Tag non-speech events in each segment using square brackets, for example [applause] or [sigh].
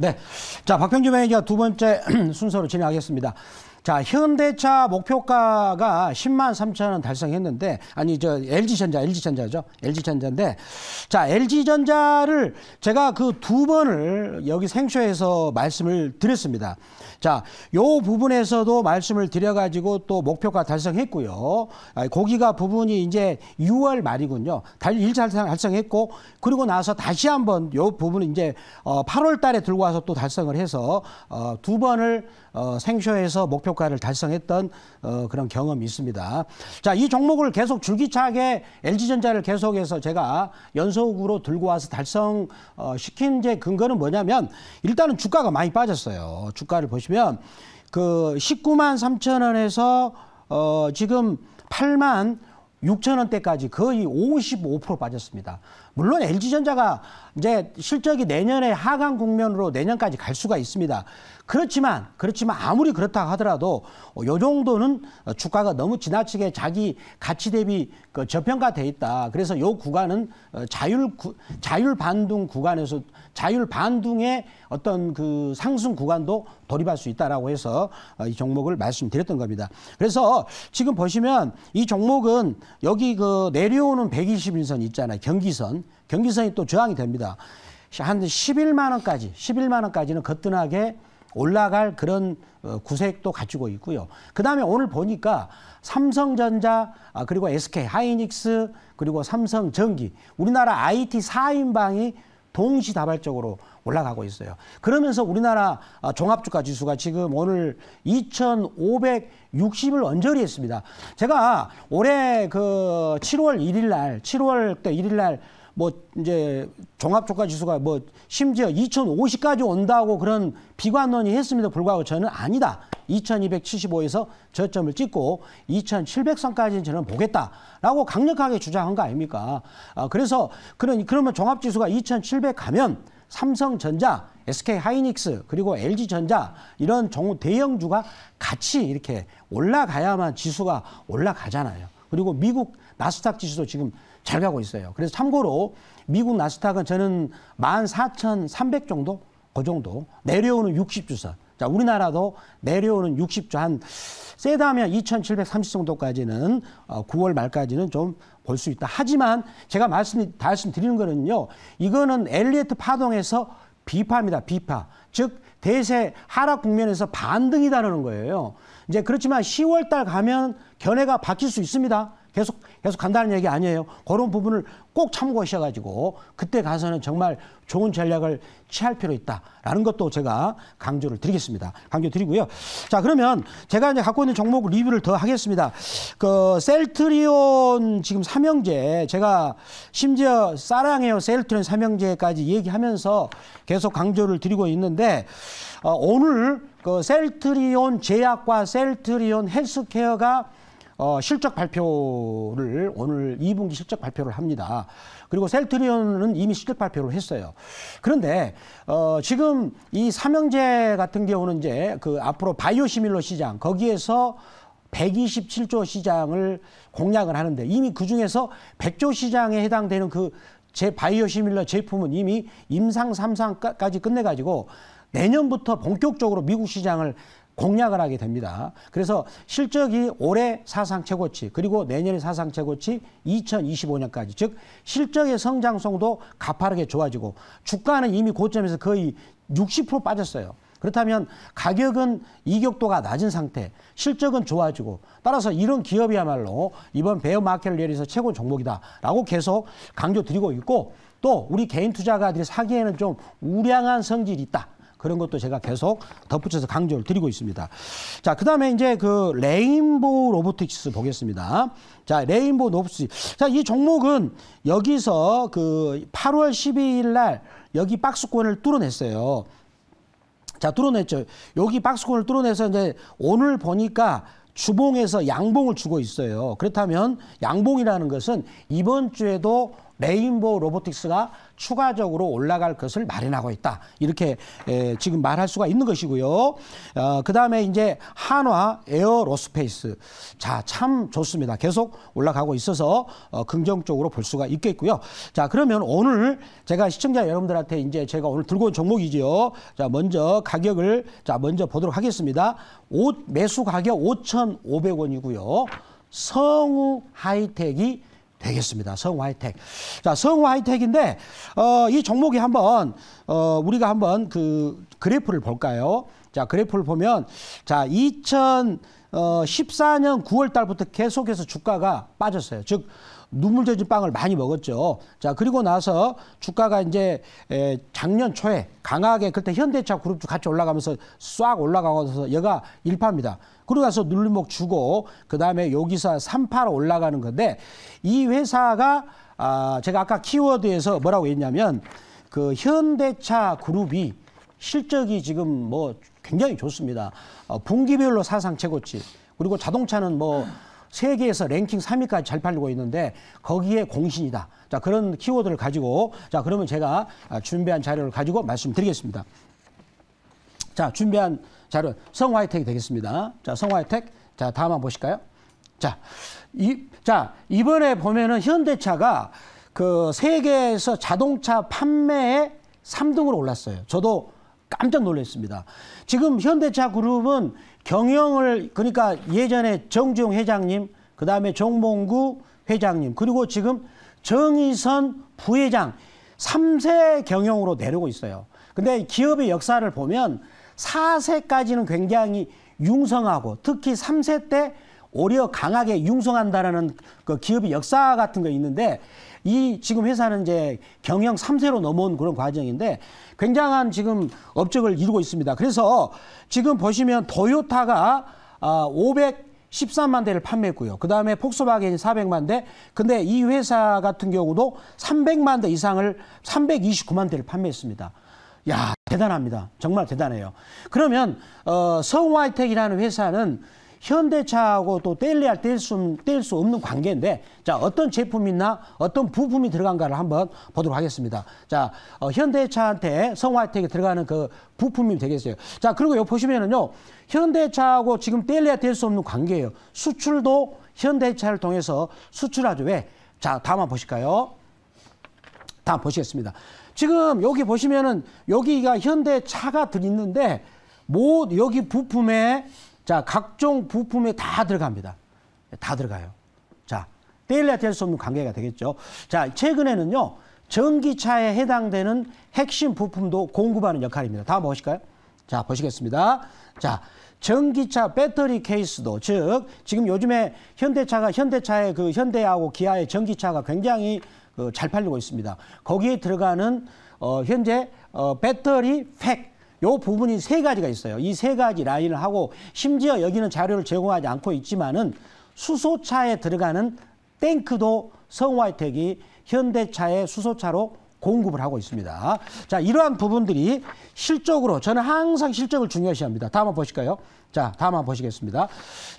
네. 자, 박병주 매니저 두 번째 [clears throat] 순서로 진행하겠습니다. 자, 현대차 목표가가 10만 3천 원 달성했는데 아니 저 LG전자, LG전자죠. LG전자인데 자, LG전자를 제가 그 두 번을 여기 생쇼에서 말씀을 드렸습니다. 자, 요 부분에서도 말씀을 드려 가지고 또 목표가 달성했고요. 아, 고기가 부분이 이제 6월 말이군요. 일차 달성했고 그리고 나서 다시 한번 요 부분은 이제 8월 어, 달에 들고 와서 또 달성을 해서 어, 두 번을 어, 생쇼에서 목표 가 효과를 달성했던 어, 그런 경험이 있습니다. 자, 이 종목을 계속 줄기차게 LG전자를 계속해서 제가 연속으로 들고 와서 달성 어, 시킨 제 근거는 뭐냐면 일단은 주가가 많이 빠졌어요. 주가를 보시면 그 19만 3천 원에서 어, 지금 8만 6천 원대까지 거의 55% 빠졌습니다. 물론 LG전자가 이제 실적이 내년에 하강 국면으로 내년까지 갈 수가 있습니다. 그렇지만 그렇지만 아무리 그렇다 하더라도 요 정도는 주가가 너무 지나치게 자기 가치 대비 그 저평가돼 있다. 그래서 요 구간은 어, 자율 자율 반등 구간에서 자율 반등의 어떤 그 상승 구간도 돌입할 수 있다라고 해서 어, 이 종목을 말씀드렸던 겁니다. 그래서 지금 보시면 이 종목은 여기 그 내려오는 120일선 있잖아요. 경기선 경기성이 또 저항이 됩니다. 한 11만 원까지 11만 원까지는 거뜬하게 올라갈 그런 어, 구색도 가지고 있고요. 그다음에 오늘 보니까 삼성전자 아, 그리고 SK 하이닉스 그리고 삼성전기 우리나라 IT 4인방이 동시다발적으로 올라가고 있어요. 그러면서 우리나라 아, 종합주가 지수가 지금 오늘 2,560을 언저리 했습니다. 제가 올해 그 7월 1일 날, 7월 때 1일 날뭐 이제 종합조가 지수가 뭐 심지어 2050까지 온다고 그런 비관론이 했음에도 불구하고 저는 아니다. 2275에서 저점을 찍고 2700선까지는 저는 보겠다라고 강력하게 주장한 거 아닙니까? 아, 그래서 그런 그러면 종합지수가 2700 가면 삼성전자, SK하이닉스 그리고 LG전자 이런 종 대형주가 같이 이렇게 올라가야만 지수가 올라가잖아요. 그리고 미국 나스닥 지수도 지금 잘 가고 있어요. 그래서 참고로 미국 나스닥은 저는 14,300 정도 그 정도 내려오는 60주선. 자, 우리나라도 내려오는 60주 한 세다 하면 2,730 정도까지는 어, 9월 말까지는 좀 볼 수 있다. 하지만 제가 말씀 말씀드리는 거는요. 이거는 엘리어트 파동에서 비파입니다. 비파. 즉 대세 하락 국면에서 반등이다라는 거예요. 이제 그렇지만 10월 달 가면 견해가 바뀔 수 있습니다. 계속 계속 간다는 얘기 아니에요. 그런 부분을 꼭 참고하셔가지고 그때 가서는 정말 좋은 전략을 취할 필요 있다라는 것도 제가 강조를 드리겠습니다. 강조 드리고요. 자 그러면 제가 이제 갖고 있는 종목 리뷰를 더 하겠습니다. 그 셀트리온 지금 삼형제 제가 심지어 사랑해요 셀트리온 삼형제까지 얘기하면서 계속 강조를 드리고 있는데 어, 오늘 그 셀트리온 제약과 셀트리온 헬스케어가 어, 실적 발표를 오늘 2분기 실적 발표를 합니다. 그리고 셀트리온은 이미 실적 발표를 했어요. 그런데 어, 지금 이 삼형제 같은 경우는 이제 그 앞으로 바이오 시밀러 시장 거기에서 127조 시장을 공략을 하는데 이미 그 중에서 100조 시장에 해당되는 그 제 바이오 시밀러 제품은 이미 임상 3상까지 끝내가지고 내년부터 본격적으로 미국 시장을 공략을 하게 됩니다. 그래서 실적이 올해 사상 최고치 그리고 내년에 사상 최고치 2025년까지 즉 실적의 성장성도 가파르게 좋아지고 주가는 이미 고점에서 거의 60% 빠졌어요. 그렇다면 가격은 이격도가 낮은 상태, 실적은 좋아지고 따라서 이런 기업이야말로 이번 베어 마켓을 열어서 최고 종목이다라고 계속 강조드리고 있고 또 우리 개인 투자가들이 사기에는 좀 우량한 성질이 있다. 그런 것도 제가 계속 덧붙여서 강조를 드리고 있습니다. 자, 그 다음에 이제 그 레인보우 로보틱스 보겠습니다. 자, 레인보우 로보틱스. 자, 이 종목은 여기서 그 8월 12일 날 여기 박스권을 뚫어냈어요. 자, 뚫어냈죠. 여기 박스권을 뚫어내서 이제 오늘 보니까 주봉에서 양봉을 주고 있어요. 그렇다면 양봉이라는 것은 이번 주에도 레인보우 로보틱스가 추가적으로 올라갈 것을 마련하고 있다. 이렇게 에, 지금 말할 수가 있는 것이고요. 어, 그 다음에 이제 한화 에어로스페이스. 자, 참 좋습니다. 계속 올라가고 있어서 어, 긍정적으로 볼 수가 있겠고요. 자, 그러면 오늘 제가 시청자 여러분들한테 이제 제가 오늘 들고 온 종목이지요. 자, 먼저 가격을 자, 먼저 보도록 하겠습니다. 옷 매수 가격 5,500원이고요. 성우 하이텍이 되겠습니다. 성화이택 자, 성화이택인데 어, 이 종목이 한번 어, 우리가 한번 그 그래프를 볼까요? 자, 그래프를 보면 자, 2014년 어, 9월 달부터 계속해서 주가가 빠졌어요. 즉 눈물 젖은 빵을 많이 먹었죠. 자, 그리고 나서 주가가 이제 작년 초에 강하게 그때 현대차 그룹주 같이 올라가면서 쏵 올라가면서 고 얘가 일파입니다. 그리고 나서 눌림목 주고 그다음에 여기서 38로 올라가는 건데 이 회사가 아 제가 아까 키워드에서 뭐라고 했냐면 그 현대차 그룹이 실적이 지금 뭐 굉장히 좋습니다. 어, 분기별로 사상 최고치. 그리고 자동차는 뭐 세계에서 랭킹 3위까지 잘 팔리고 있는데 거기에 공신이다. 자, 그런 키워드를 가지고 자, 그러면 제가 아, 준비한 자료를 가지고 말씀드리겠습니다. 자, 준비한 자료 성화 혜택이 되겠습니다. 자, 성화 혜택. 자, 다음 한번 보실까요? 자, 이, 자, 이번에 보면은 현대차가 그 세계에서 자동차 판매에 3등으로 올랐어요. 저도 깜짝 놀랐습니다. 지금 현대차 그룹은 경영을 그러니까 예전에 정주용 회장님, 그다음에 정봉구 회장님, 그리고 지금 정의선 부회장 3세 경영으로 내려오고 있어요. 근데 기업의 역사를 보면 4세까지는 굉장히 융성하고 특히 3세 때 오히려 강하게 융성한다라는 그 기업의 역사 같은 거 있는데 이 지금 회사는 이제 경영 3세로 넘어온 그런 과정인데 굉장한 지금 업적을 이루고 있습니다. 그래서 지금 보시면 도요타가 아 513만 대를 판매했고요. 그 다음에 폭스바겐이 400만 대. 근데 이 회사 같은 경우도 300만 대 이상을 329만 대를 판매했습니다. 야 대단합니다. 정말 대단해요. 그러면 어, 성화이텍이라는 회사는 현대차하고 또 뗄래야 뗄수 뗄 수 없는 관계인데 자 어떤 제품이나 어떤 부품이 들어간가를 한번 보도록 하겠습니다. 자 어, 현대차한테 성화혜택이 들어가는 그 부품이 되겠어요. 자 그리고 여기 보시면은요 현대차하고 지금 뗄래야 뗄 수 없는 관계예요. 수출도 현대차를 통해서 수출하죠. 왜? 자 다음 한번 보실까요? 다 보시겠습니다. 지금 여기 보시면은 여기가 현대 차가 들있는데 모 여기 부품에 자 각종 부품에 다 들어갑니다. 다 들어가요. 자 떼일래야 뗄수 없는 관계가 되겠죠. 자 최근에는요 전기차에 해당되는 핵심 부품도 공급하는 역할입니다. 다 보실까요? 자, 보시겠습니다. 자, 전기차 배터리 케이스도 즉 지금 요즘에 현대차가 현대차의 그 현대하고 기아의 전기차가 굉장히 그잘 어, 팔리고 있습니다. 거기에 들어가는 어 현재 어 배터리 팩 요 부분이 세 가지가 있어요. 이 세 가지 라인을 하고 심지어 여기는 자료를 제공하지 않고 있지만은 수소차에 들어가는 탱크도 성화혜택이 현대차의 수소차로 공급을 하고 있습니다. 자, 이러한 부분들이 실적으로 저는 항상 실적을 중요시합니다. 다음 한번 보실까요? 자, 다음 한번 보시겠습니다.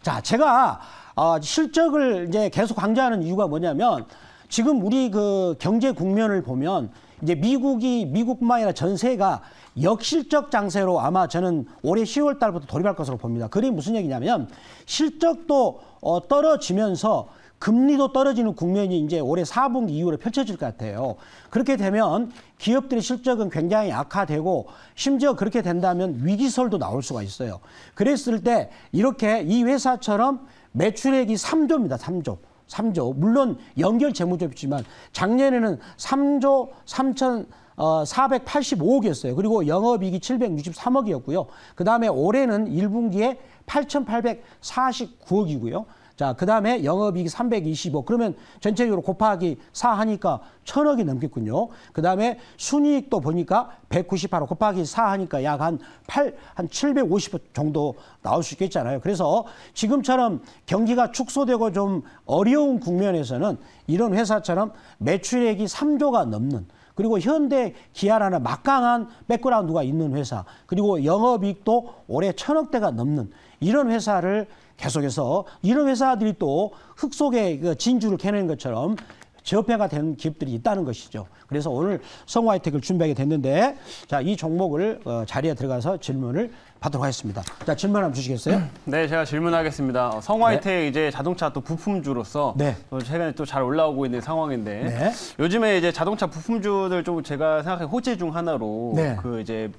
자, 제가 어, 실적을 이제 계속 강조하는 이유가 뭐냐면 지금 우리 그 경제 국면을 보면 이제 미국이 미국뿐만 아니라 전세가 역실적 장세로 아마 저는 올해 10월 달부터 돌입할 것으로 봅니다. 그게 무슨 얘기냐면 실적도 어, 떨어지면서 금리도 떨어지는 국면이 이제 올해 4분기 이후로 펼쳐질 것 같아요. 그렇게 되면 기업들의 실적은 굉장히 악화되고 심지어 그렇게 된다면 위기설도 나올 수가 있어요. 그랬을 때 이렇게 이 회사처럼 매출액이 3조입니다. 3조. 3조. 물론 연결 재무조이지만 작년에는 3조 3천 어, 485억이었어요. 그리고 영업이익이 763억이었고요. 그 다음에 올해는 1분기에 8,849억이고요. 자, 그 다음에 영업이익 325. 그러면 전체적으로 곱하기 4 하니까 천억이 넘겠군요. 그 다음에 순이익도 보니까 198 곱하기 4 하니까 약 한 8, 한 750 정도 나올 수 있겠잖아요. 그래서 지금처럼 경기가 축소되고 좀 어려운 국면에서는 이런 회사처럼 매출액이 3조가 넘는 그리고 현대 기아라는 막강한 백그라운드가 있는 회사, 그리고 영업이익도 올해 천억대가 넘는 이런 회사를 계속해서 이런 회사들이 또 흙 속에 그 진주를 캐는 것처럼 저폐가 되는 기업들이 있다는 것이죠. 그래서 오늘 성화 이텍을 준비하게 됐는데 자, 이 종목을 어, 자리에 들어가서 질문을 받도록 하겠습니다. 자, 질문 한번 주시겠어요? 네, 제가 질문하겠습니다. 어, 성화 이텍 네. 이제 자동차 또 부품주로서 네. 또 최근에 또 잘 올라오고 있는 상황인데 네. 요즘에 이제 자동차 부품주들 좀 제가 생각해 호재 중 하나로 네. 그 이제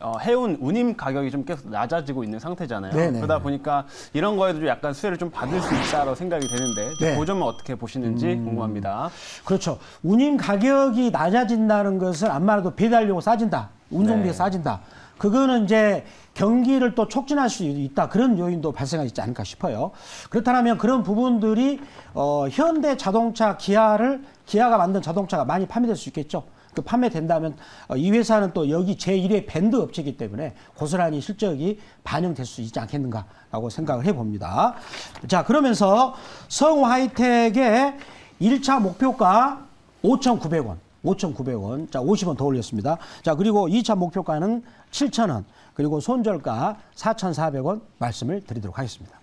어, 해운 운임 가격이 좀 계속 낮아지고 있는 상태잖아요. 네네. 네. 그러다 보니까 이런 거에도 좀 약간 수혜를 좀 받을 수 있다라고 생각이 되는데 네. 그 점은 어떻게 보시는지 음... 궁금합니다. 그렇죠. 운임 가격이 낮아진다는 것은 안마라도 배달료가 싸진다. 운송비가 네. 싸진다. 그거는 이제 경기를 또 촉진할 수 있다 그런 요인도 발생하지 않을까 싶어요. 그렇다면 그런 부분들이 어, 현대 자동차 기아를 기아가 만든 자동차가 많이 판매될 수 있겠죠. 그 판매된다면 어, 이 회사는 또 여기 제1의 밴드 업체이기 때문에 고스란히 실적이 반영될 수 있지 않겠는가라고 생각을 해봅니다. 자 그러면서 성 하이텍의 1차 목표가 5,900원. 5,900원. 자, 50원 더 올렸습니다. 자, 그리고 2차 목표가는 7,000원. 그리고 손절가 4,400원 말씀을 드리도록 하겠습니다.